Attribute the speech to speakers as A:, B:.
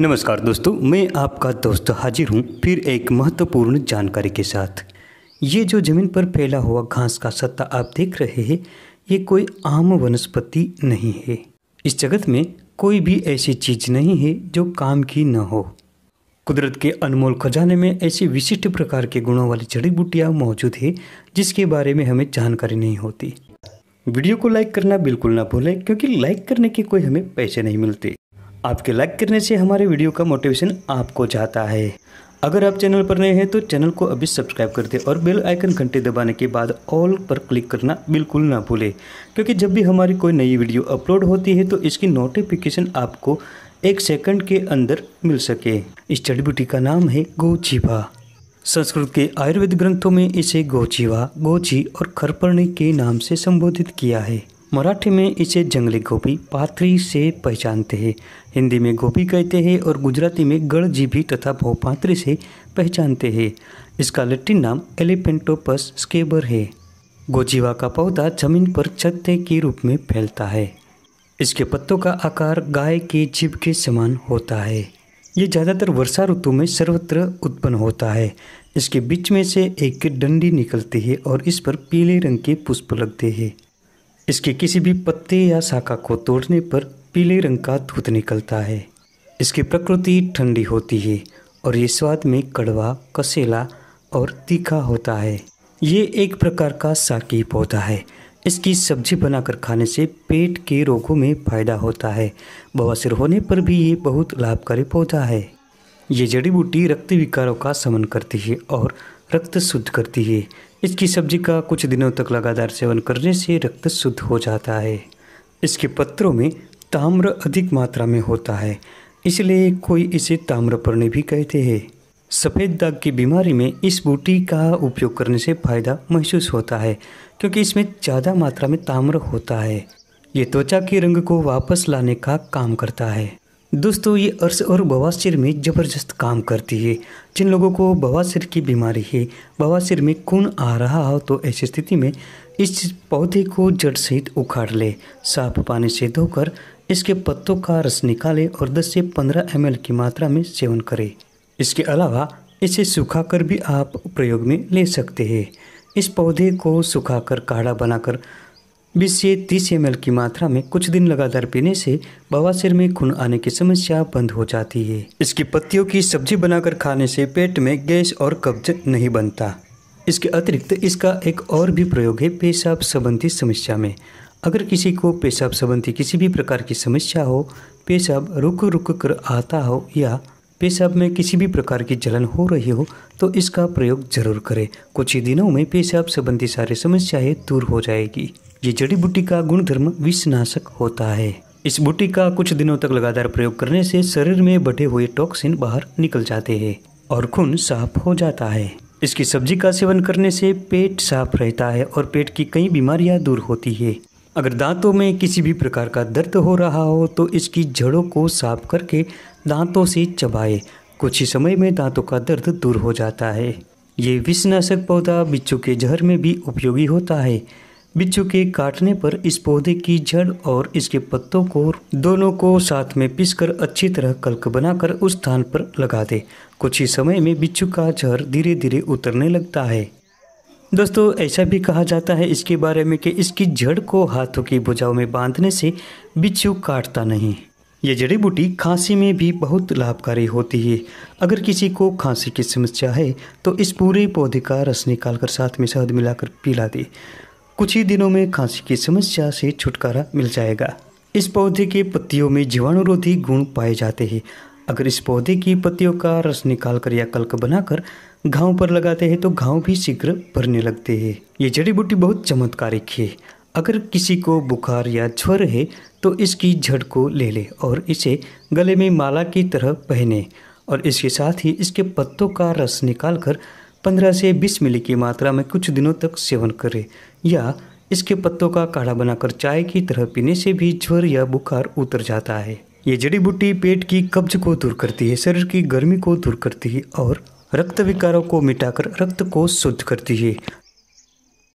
A: नमस्कार दोस्तों मैं आपका दोस्त हाजिर हूँ फिर एक महत्वपूर्ण जानकारी के साथ ये जो ज़मीन पर फैला हुआ घास का सत्ता आप देख रहे हैं ये कोई आम वनस्पति नहीं है इस जगत में कोई भी ऐसी चीज़ नहीं है जो काम की न हो कुदरत के अनमोल खजाने में ऐसी विशिष्ट प्रकार के गुणों वाली जड़ी बूटियाँ मौजूद है जिसके बारे में हमें जानकारी नहीं होती वीडियो को लाइक करना बिल्कुल ना भूलें क्योंकि लाइक करने के कोई हमें पैसे नहीं मिलते आपके लाइक करने से हमारे वीडियो का मोटिवेशन आपको जाता है अगर आप चैनल पर नए हैं तो चैनल को अभी सब्सक्राइब कर दें और बेल आइकन घंटे दबाने के बाद ऑल पर क्लिक करना बिल्कुल ना भूलें क्योंकि जब भी हमारी कोई नई वीडियो अपलोड होती है तो इसकी नोटिफिकेशन आपको एक सेकंड के अंदर मिल सके इस जड़ी बूटी का नाम है गोचीवा संस्कृत के आयुर्वेद ग्रंथों में इसे गोचीवा गोची और खरपर्णी के नाम से संबोधित किया है मराठी में इसे जंगली गोभी पाथरी से पहचानते हैं हिंदी में गोभी कहते हैं और गुजराती में गड़जीभी तथा भोपात्री से पहचानते हैं इसका लट्टी नाम एलिफेंटोपस स्केबर है गोजीवा का पौधा जमीन पर छत्ते के रूप में फैलता है इसके पत्तों का आकार गाय के जीभ के समान होता है ये ज़्यादातर वर्षा ऋतु में सर्वत्र उत्पन्न होता है इसके बीच में से एक डंडी निकलती है और इस पर पीले रंग के पुष्प लगते हैं इसके किसी भी पत्ते या शाखा को तोड़ने पर पीले रंग का दूध निकलता है इसकी प्रकृति ठंडी होती है और ये स्वाद में कड़वा कसेला और तीखा होता है ये एक प्रकार का साकी पौधा है इसकी सब्जी बनाकर खाने से पेट के रोगों में फायदा होता है बवासीर होने पर भी ये बहुत लाभकारी पौधा है ये जड़ी बूटी रक्त विकारों का समन करती है और रक्त शुद्ध करती है इसकी सब्जी का कुछ दिनों तक लगातार सेवन करने से रक्त शुद्ध हो जाता है इसके पत्रों में ताम्र अधिक मात्रा में होता है इसलिए कोई इसे ताम्रपर्णी भी कहते हैं सफ़ेद दाग की बीमारी में इस बूटी का उपयोग करने से फायदा महसूस होता है क्योंकि इसमें ज़्यादा मात्रा में ताम्र होता है ये त्वचा के रंग को वापस लाने का काम करता है दोस्तों ये अर्श और बवासीर में ज़बरदस्त काम करती है जिन लोगों को बवासीर की बीमारी है बवासीर में खून आ रहा हो तो ऐसी स्थिति में इस पौधे को जड़ सहित उखाड़ ले साफ पानी से धोकर इसके पत्तों का रस निकाले और 10 से 15 एम की मात्रा में सेवन करें इसके अलावा इसे सुखाकर भी आप प्रयोग में ले सकते हैं इस पौधे को सुखाकर काढ़ा बनाकर बीस से तीस एम की मात्रा में कुछ दिन लगातार पीने से बवासीर में खून आने की समस्या बंद हो जाती है इसकी पत्तियों की सब्जी बनाकर खाने से पेट में गैस और कब्ज नहीं बनता इसके अतिरिक्त इसका एक और भी प्रयोग है पेशाब संबंधी समस्या में अगर किसी को पेशाब संबंधी किसी भी प्रकार की समस्या हो पेशाब रुक रुक कर आता हो या पेशाब में किसी भी प्रकार की जलन हो रही हो तो इसका प्रयोग जरूर करें कुछ ही दिनों में पेशाब संबंधी सारी समस्याएं दूर हो जाएगी ये जड़ी बूटी का गुणधर्म विषनाशक होता है इस बूटी का कुछ दिनों तक लगातार प्रयोग करने से शरीर में बढ़े हुए टॉक्सिन बाहर निकल जाते हैं और खून साफ हो जाता है इसकी सब्जी का सेवन करने से पेट साफ रहता है और पेट की कई बीमारियां दूर होती है अगर दांतों में किसी भी प्रकार का दर्द हो रहा हो तो इसकी जड़ों को साफ करके दांतों से चबाए कुछ ही समय में दांतों का दर्द दूर हो जाता है ये विषनाशक पौधा बिच्छू के जहर में भी उपयोगी होता है बिच्छू के काटने पर इस पौधे की जड़ और इसके पत्तों को दोनों को साथ में पीसकर अच्छी तरह कल्क बनाकर उस स्थान पर लगा दे कुछ ही समय में बिच्छू का जहर धीरे धीरे उतरने लगता है दोस्तों ऐसा भी कहा जाता है इसके बारे में कि इसकी जड़ को हाथों की भुजाओं में बांधने से बिच्छू काटता नहीं ये जड़ी बूटी खांसी में भी बहुत लाभकारी होती है अगर किसी को खांसी की समस्या है तो इस पूरे पौधे का रस निकाल साथ में शहद मिलाकर पिला दे कुछ ही दिनों में खांसी की समस्या से छुटकारा मिल जाएगा इस पौधे के पत्तियों में जीवाणुरोधी गुण पाए जाते हैं अगर इस पौधे की पत्तियों का रस निकाल कर या कल्क बनाकर घाव पर लगाते हैं तो घाव भी शीघ्र भरने लगते हैं ये जड़ी बूटी बहुत चमत्कारिक है अगर किसी को बुखार या ज्वर है तो इसकी जड़ को ले ले और इसे गले में माला की तरह पहने और इसके साथ ही इसके पत्तों का रस निकाल कर पंद्रह से बीस मिली की मात्रा में कुछ दिनों तक सेवन करें या इसके पत्तों का काढ़ा बनाकर चाय की तरह पीने से भी ज्वर या बुखार उतर जाता है ये जड़ी बूटी पेट की कब्ज को दूर करती है शरीर की गर्मी को दूर करती है और रक्त विकारों को मिटाकर रक्त को शुद्ध करती है